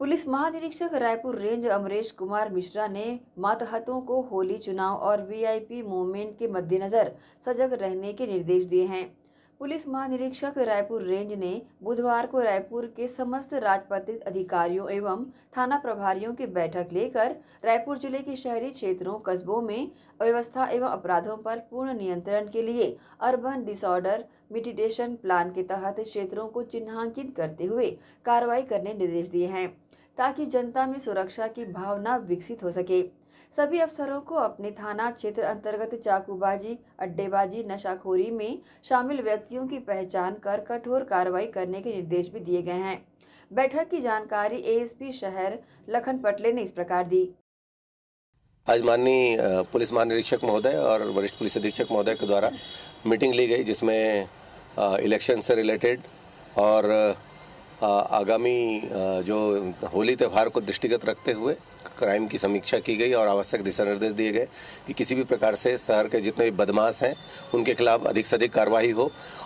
police महानिरीक्षक Raipur range Amresh Kumar Mishra ने मातहतों को होली चुनाव और वीआईपी मूवमेंट के मद्देनजर सजग रहने के निर्देश दिए हैं पुलिस महानिरीक्षक रायपुर रेंज ने बुधवार को रायपुर के समस्त राजपत्रित अधिकारियों एवं थाना प्रभारियों की बैठक लेकर रायपुर जिले के शहरी क्षेत्रों कस्बों में अव्यवस्था एवं अपराधों पर पूर्ण नियंत्रण के लिए अर्बन डिसऑर्डर मिटिडेशन प्लान के तहत क्षेत्रों को चिन्हांकित करते हुए कार्रवाई करने निर्देश दिए हैं ताकि जनता में सुरक्षा की भावना विकसित हो सके सभी अफसरों को अपने थाना क्षेत्र अंतर्गत चाकूबाजी अड्डेबाजी नशाखोरी में शामिल व्यक्तियों की पहचान कर कठोर कार्रवाई करने के निर्देश भी दिए गए हैं बैठक की जानकारी एएसपी शहर लखन पटले ने इस प्रकार दी आज माननीय पुलिस महानिरीक्षक महोदय और वरिष्ठ पुलिस अधीक्षक महोदय के द्वारा मीटिंग ली गई जिसमें इलेक्शन से रिलेटेड और आगामी जो होली त्यौहार को दृष्टिगत रखते हुए क्राइम की समीक्षा की गई और आवश्यक दिशा निर्देश दिए गए कि किसी भी प्रकार से शहर के जितने भी बदमाश हैं उनके खिलाफ अधिक से अधिक कार्रवाई हो